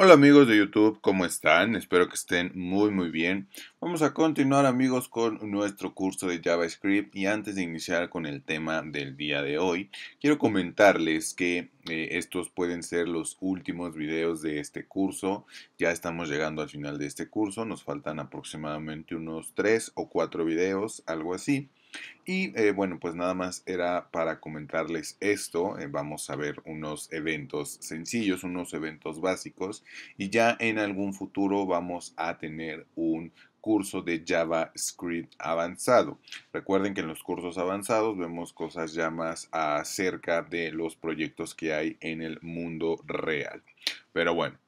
Hola amigos de YouTube, ¿cómo están? Espero que estén muy muy bien. Vamos a continuar amigos con nuestro curso de JavaScript y antes de iniciar con el tema del día de hoy, quiero comentarles que eh, estos pueden ser los últimos videos de este curso. Ya estamos llegando al final de este curso, nos faltan aproximadamente unos 3 o 4 videos, algo así. Y eh, bueno, pues nada más era para comentarles esto. Eh, vamos a ver unos eventos sencillos, unos eventos básicos. Y ya en algún futuro vamos a tener un curso de JavaScript avanzado. Recuerden que en los cursos avanzados vemos cosas ya más acerca de los proyectos que hay en el mundo real. Pero bueno,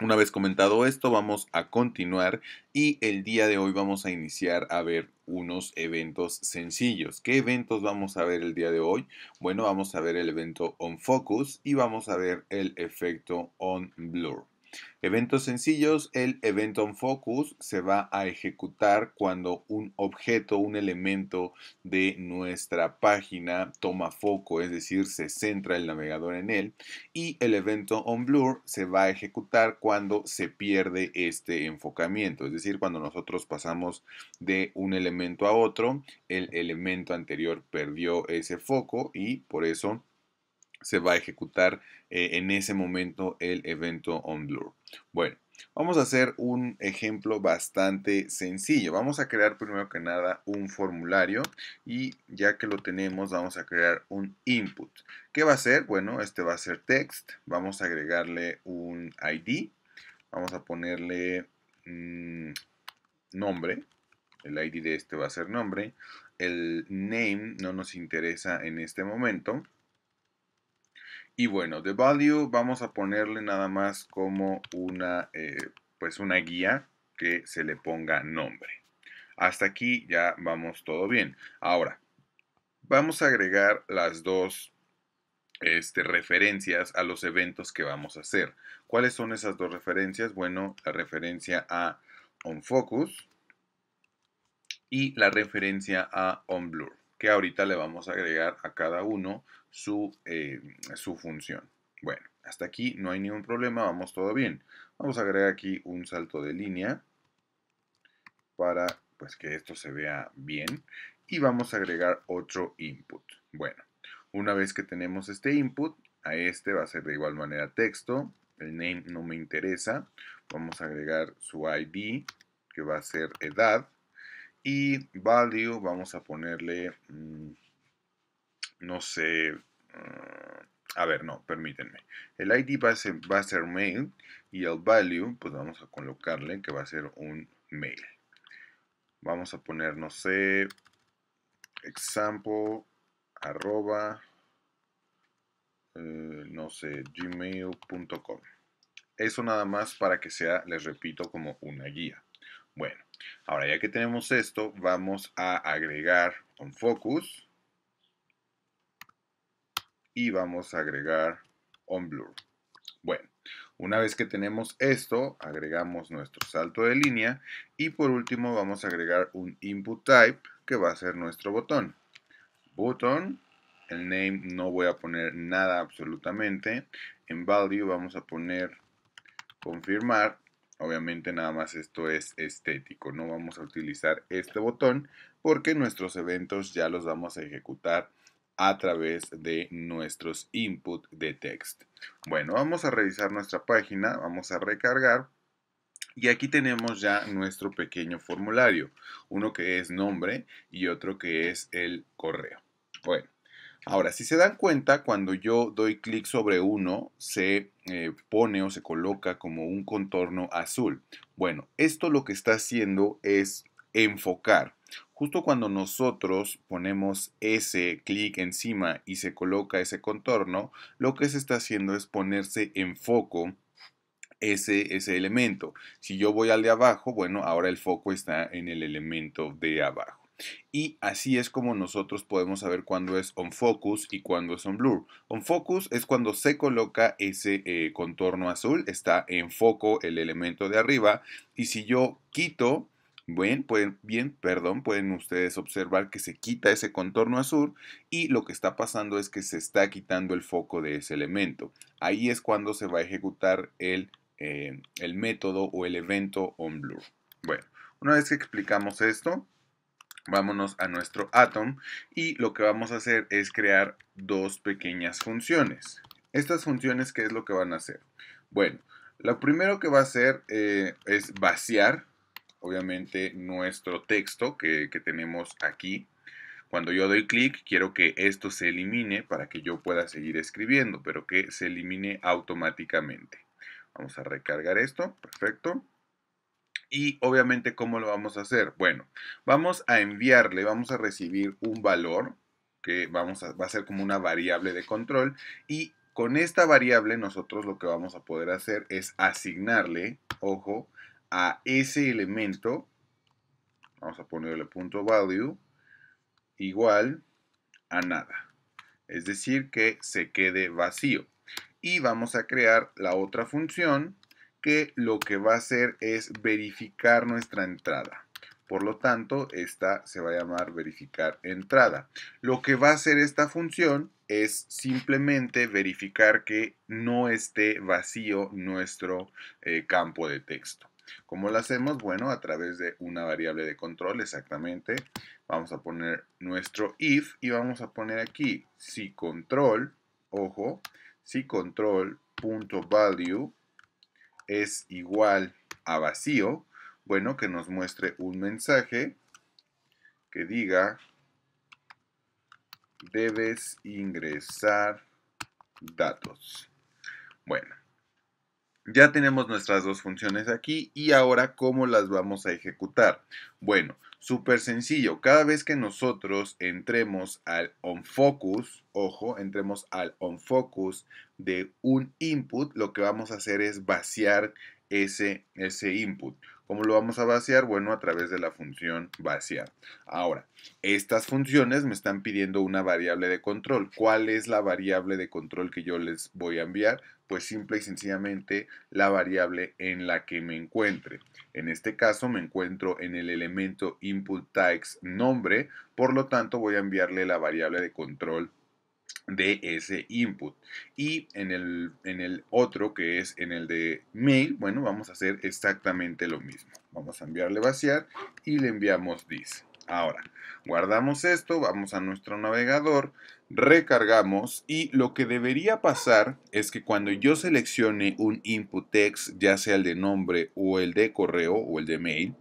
una vez comentado esto, vamos a continuar y el día de hoy vamos a iniciar a ver unos eventos sencillos. ¿Qué eventos vamos a ver el día de hoy? Bueno, vamos a ver el evento on focus y vamos a ver el efecto on blur. Eventos sencillos, el event on focus se va a ejecutar cuando un objeto, un elemento de nuestra página toma foco, es decir, se centra el navegador en él. Y el evento on blur se va a ejecutar cuando se pierde este enfocamiento, es decir, cuando nosotros pasamos de un elemento a otro, el elemento anterior perdió ese foco y por eso se va a ejecutar eh, en ese momento el evento on Bueno, vamos a hacer un ejemplo bastante sencillo. Vamos a crear primero que nada un formulario y ya que lo tenemos vamos a crear un input. ¿Qué va a ser? Bueno, este va a ser text. Vamos a agregarle un ID. Vamos a ponerle mm, nombre. El ID de este va a ser nombre. El name no nos interesa en este momento y bueno, de value vamos a ponerle nada más como una, eh, pues una guía que se le ponga nombre. Hasta aquí ya vamos todo bien. Ahora, vamos a agregar las dos este, referencias a los eventos que vamos a hacer. ¿Cuáles son esas dos referencias? Bueno, la referencia a OnFocus y la referencia a OnBlur que ahorita le vamos a agregar a cada uno eh, su, función. Bueno, hasta aquí no hay ningún problema, vamos todo bien. Vamos a agregar aquí un salto de línea para pues, que esto se vea bien. Y vamos a agregar otro input. Bueno, una vez que tenemos este input, a este va a ser de igual manera texto. El name no me interesa. Vamos a agregar su ID, que va a ser edad. Y value, vamos a ponerle, mm, no sé, ah, a ver, no, permítanme. El ID va a, ser, mail y el value, pues vamos a colocarle que va a ser un mail. Vamos a poner, no sé, example, arroba, eh, no sé, gmail.com. Eso nada más para que sea, les repito, como una guía. Bueno, ahora ya que tenemos esto, vamos a agregar un focus y vamos a agregar on blur. Bueno, una vez que tenemos esto, agregamos nuestro salto de línea y por último vamos a agregar un input type que va a ser nuestro botón. Button, el name no voy a poner nada absolutamente. En value vamos a poner confirmar Obviamente nada más esto es estético, no vamos a utilizar este botón porque nuestros eventos ya los vamos a ejecutar a través de nuestros input de text. Bueno, vamos a revisar nuestra página, vamos a recargar y aquí tenemos ya nuestro pequeño formulario, uno que es nombre y otro que es el correo. Bueno, Ahora, si se dan cuenta, cuando yo doy clic sobre uno, se eh, pone o se coloca como un contorno azul. Bueno, esto lo que está haciendo es enfocar. Justo cuando nosotros ponemos ese clic encima y se coloca ese contorno, lo que se está haciendo es ponerse en foco ese, ese elemento. Si yo voy al de abajo, bueno, ahora el foco está en el elemento de abajo. Y así es como nosotros podemos saber cuándo es on focus y cuándo es on blur. On focus es cuando se coloca ese eh, contorno azul, está en foco el elemento de arriba. Y si yo quito Bien, pueden, perdón, pueden ustedes observar que se quita ese contorno azul y lo que está pasando es que se está quitando el foco de ese elemento. Ahí es cuando se va a ejecutar el, eh, el método o el evento on blur. Bueno, una vez que explicamos esto, Vámonos a nuestro atom y lo que vamos a hacer es crear dos pequeñas funciones. Estas funciones, ¿qué es lo que van a hacer? Bueno, lo primero que va a hacer eh, es vaciar, obviamente, nuestro texto que tenemos aquí. Cuando yo doy clic, quiero que esto se elimine para que yo pueda seguir escribiendo, pero que se elimine automáticamente. Vamos a recargar esto, perfecto. Y obviamente, ¿cómo lo vamos a hacer? Bueno, vamos a enviarle, vamos a recibir un valor que vamos a, va a ser como una variable de control y con esta variable nosotros lo que vamos a poder hacer es asignarle, ojo, a ese elemento, vamos a ponerle punto value, igual a nada. Es decir, que se quede vacío. Y vamos a crear la otra función que lo que va a hacer es verificar nuestra entrada. Por lo tanto, esta se va a llamar verificar entrada. Lo que va a hacer esta función es simplemente verificar que no esté vacío nuestro eh, campo de texto. ¿Cómo lo hacemos? Bueno, a través de una variable de control, exactamente. Vamos a poner nuestro if y vamos a poner aquí si control, ojo, si control.value, es igual a vacío, bueno, que nos muestre un mensaje que diga debes ingresar datos. Bueno, ya tenemos nuestras dos funciones aquí y ahora cómo las vamos a ejecutar. Bueno, súper sencillo. Cada vez que nosotros entremos al onFocus, ojo, entremos al onFocus de un input, lo que vamos a hacer es vaciar ese, ese input. ¿Cómo lo vamos a vaciar? Bueno, a través de la función vaciar. Ahora, estas funciones me están pidiendo una variable de control. ¿Cuál es la variable de control que yo les voy a enviar? pues simple y sencillamente la variable en la que me encuentre. En este caso me encuentro en el elemento input tags nombre, por lo tanto voy a enviarle la variable de control de ese input y en el, en el otro que es en el de mail bueno vamos a hacer exactamente lo mismo vamos a enviarle vaciar y le enviamos this Ahora, guardamos esto, vamos a nuestro navegador, recargamos y lo que debería pasar es que cuando yo seleccione un input text, ya sea el de nombre o el de correo o el de mail,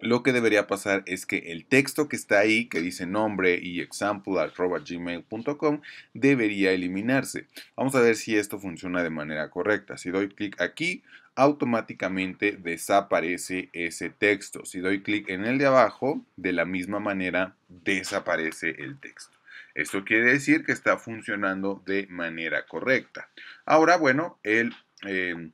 lo que debería pasar es que el texto que está ahí, que dice nombre y example.gmail.com, debería eliminarse. Vamos a ver si esto funciona de manera correcta. Si doy clic aquí, automáticamente desaparece ese texto. Si doy clic en el de abajo, de la misma manera desaparece el texto. Esto quiere decir que está funcionando de manera correcta. Ahora, bueno, el, em,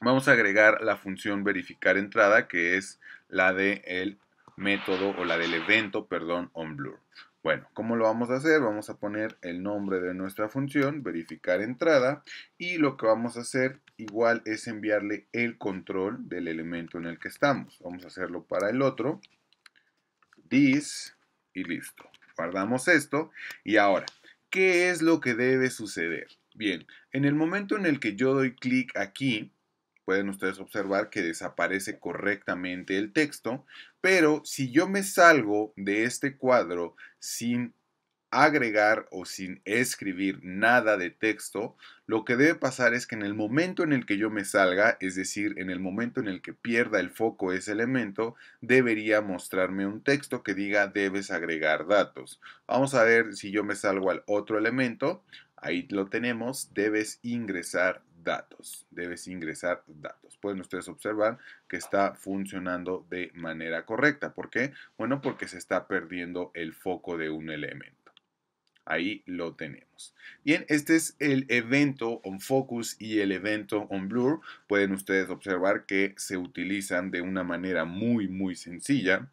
vamos a agregar la función verificar entrada, que es la del método o la del evento, perdón, onBlur. Bueno, ¿cómo lo vamos a hacer? Vamos a poner el nombre de nuestra función, verificar entrada, y lo que vamos a hacer igual es enviarle el control del elemento en el que estamos. Vamos a hacerlo para el otro. This y listo. Guardamos esto. Y ahora, ¿qué es lo que debe suceder? Bien, en el momento en el que yo doy clic aquí, pueden ustedes observar que desaparece correctamente el texto, pero si yo me salgo de este cuadro sin agregar o sin escribir nada de texto, lo que debe pasar es que en el momento en el que yo me salga, es decir, en el momento en el que pierda el foco ese elemento, debería mostrarme un texto que diga debes agregar datos. Vamos a ver si yo me salgo al otro elemento. Ahí lo tenemos, debes ingresar datos. Debes ingresar datos. Pueden ustedes observar que está funcionando de manera correcta. ¿Por qué? Bueno, porque se está perdiendo el foco de un elemento. Ahí lo tenemos. Bien, este es el evento on focus y el evento on blur. Pueden ustedes observar que se utilizan de una manera muy, muy sencilla.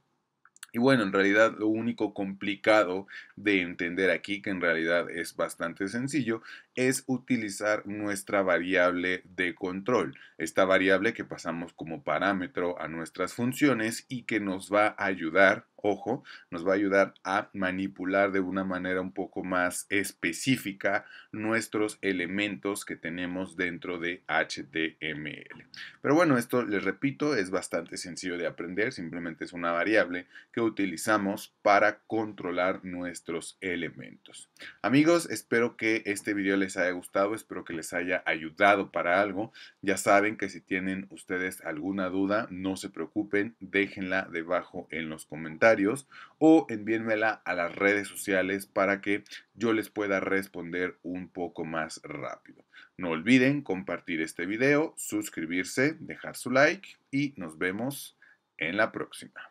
Y bueno, en realidad lo único complicado de entender aquí, que en realidad es bastante sencillo, es utilizar nuestra variable de control, esta variable que pasamos como parámetro a nuestras funciones y que nos va a ayudar, ojo, nos va a ayudar a manipular de una manera un poco más específica nuestros elementos que tenemos dentro de HTML. Pero bueno, esto les repito, es bastante sencillo de aprender, simplemente es una variable que utilizamos para controlar nuestros elementos. Amigos, espero que este video les haya gustado, espero que les haya ayudado para algo. Ya saben que si tienen ustedes alguna duda, no se preocupen, déjenla debajo en los comentarios o envíenmela a las redes sociales para que yo les pueda responder un poco más rápido. No olviden compartir este video, suscribirse, dejar su like y nos vemos en la próxima.